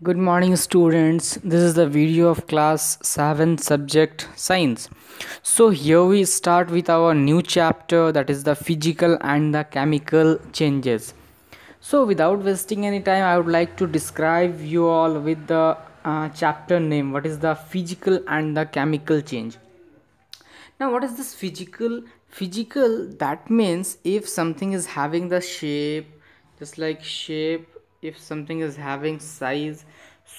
Good morning students. This is the video of class 7 subject science. So here we start with our new chapter that is the physical and the chemical changes. So without wasting any time I would like to describe you all with the uh, chapter name what is the physical and the chemical change. Now what is this physical? Physical that means if something is having the shape just like shape if something is having size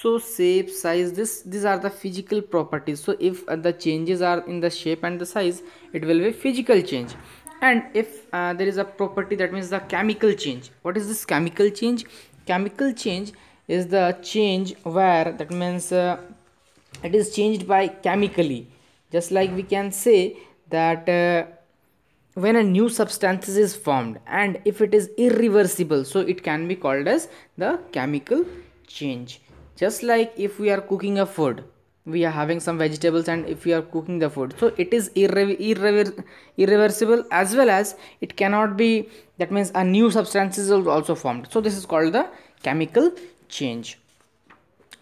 so shape size this these are the physical properties so if uh, the changes are in the shape and the size it will be physical change and if uh, there is a property that means the chemical change what is this chemical change chemical change is the change where that means uh, it is changed by chemically just like we can say that uh, when a new substance is formed and if it is irreversible so it can be called as the chemical change just like if we are cooking a food we are having some vegetables and if we are cooking the food so it is irre irreversible as well as it cannot be that means a new substance is also formed so this is called the chemical change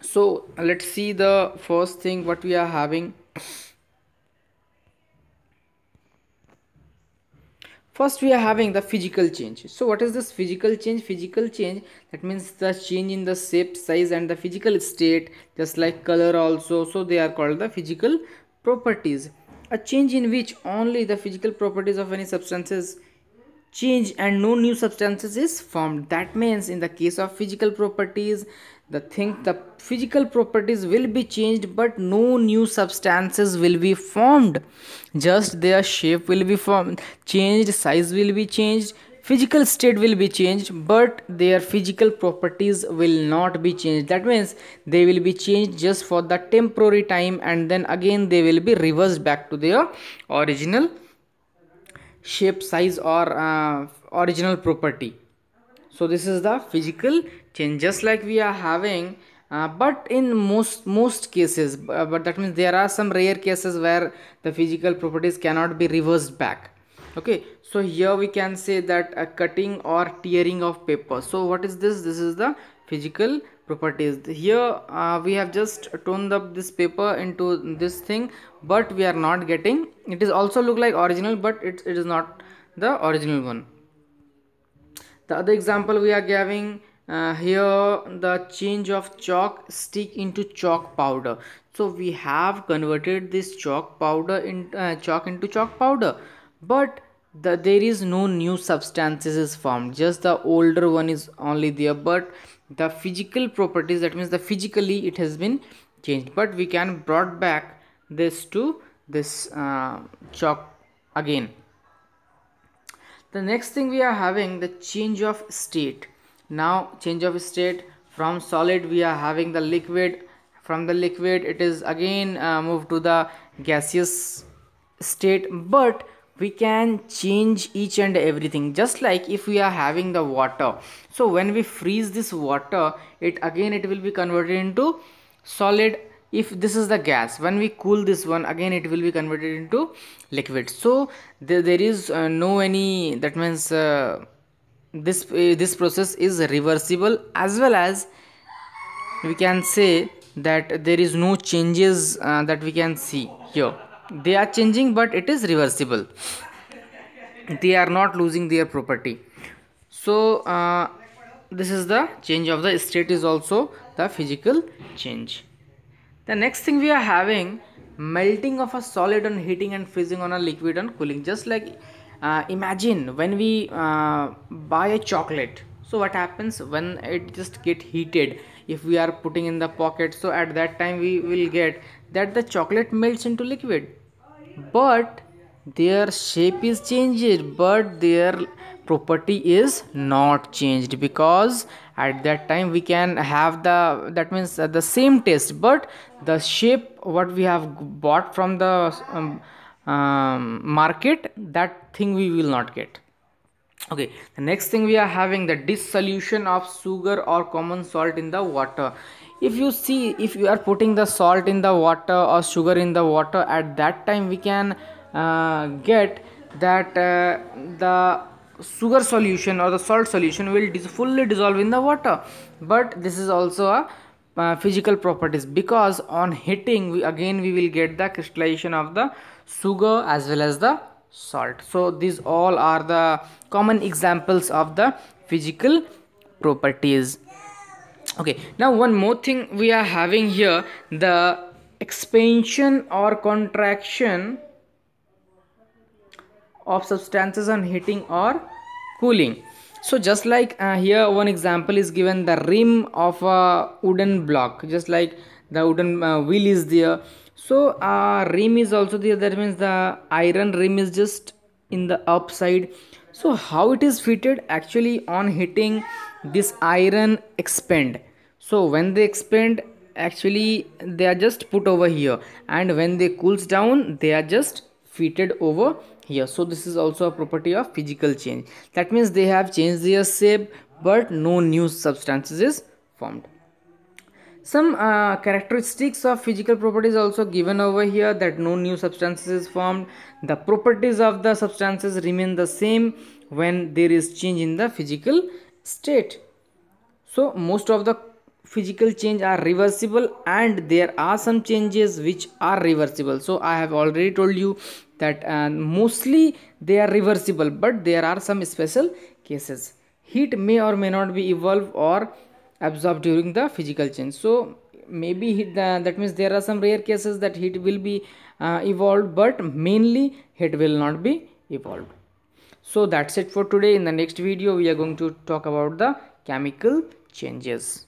so let's see the first thing what we are having first we are having the physical change so what is this physical change physical change that means the change in the shape size and the physical state just like color also so they are called the physical properties a change in which only the physical properties of any substances change and no new substances is formed that means in the case of physical properties the thing the physical properties will be changed but no new substances will be formed just their shape will be formed changed size will be changed physical state will be changed but their physical properties will not be changed that means they will be changed just for the temporary time and then again they will be reversed back to their original shape size or uh, original property so this is the physical just like we are having uh, but in most most cases uh, but that means there are some rare cases where the physical properties cannot be reversed back okay so here we can say that a cutting or tearing of paper so what is this this is the physical properties here uh, we have just toned up this paper into this thing but we are not getting it is also look like original but it, it is not the original one the other example we are giving uh, here the change of chalk stick into chalk powder so we have converted this chalk powder in uh, chalk into chalk powder but the, there is no new substances is formed just the older one is only there but the physical properties that means the physically it has been changed but we can brought back this to this uh, chalk again the next thing we are having the change of state now change of state from solid we are having the liquid from the liquid it is again uh, moved to the gaseous state but we can change each and everything just like if we are having the water so when we freeze this water it again it will be converted into solid if this is the gas when we cool this one again it will be converted into liquid so there, there is uh, no any that means uh, this uh, this process is reversible as well as we can say that there is no changes uh, that we can see here they are changing but it is reversible they are not losing their property so uh, this is the change of the state is also the physical change the next thing we are having melting of a solid on heating and freezing on a liquid and cooling just like uh, imagine when we uh, buy a chocolate so what happens when it just get heated if we are putting in the pocket so at that time we will get that the chocolate melts into liquid but their shape is changed but their property is not changed because at that time we can have the that means the same taste but the shape what we have bought from the um, um, market that thing we will not get okay the next thing we are having the dissolution of sugar or common salt in the water if you see if you are putting the salt in the water or sugar in the water at that time we can uh, get that uh, the sugar solution or the salt solution will dis fully dissolve in the water but this is also a uh, physical properties because on heating we, again we will get the crystallization of the sugar as well as the salt so these all are the common examples of the physical properties okay now one more thing we are having here the expansion or contraction of substances on heating or cooling so just like uh, here one example is given the rim of a wooden block just like the wooden uh, wheel is there so uh, rim is also there that means the iron rim is just in the upside so how it is fitted actually on hitting this iron expand so when they expand actually they are just put over here and when they cools down they are just fitted over here so this is also a property of physical change that means they have changed their shape but no new substances is formed some uh, characteristics of physical properties also given over here that no new substances is formed the properties of the substances remain the same when there is change in the physical state so most of the physical change are reversible and there are some changes which are reversible so i have already told you that uh, mostly they are reversible but there are some special cases heat may or may not be evolved or absorbed during the physical change so maybe heat, uh, that means there are some rare cases that heat will be uh, evolved but mainly heat will not be evolved so that's it for today in the next video we are going to talk about the chemical changes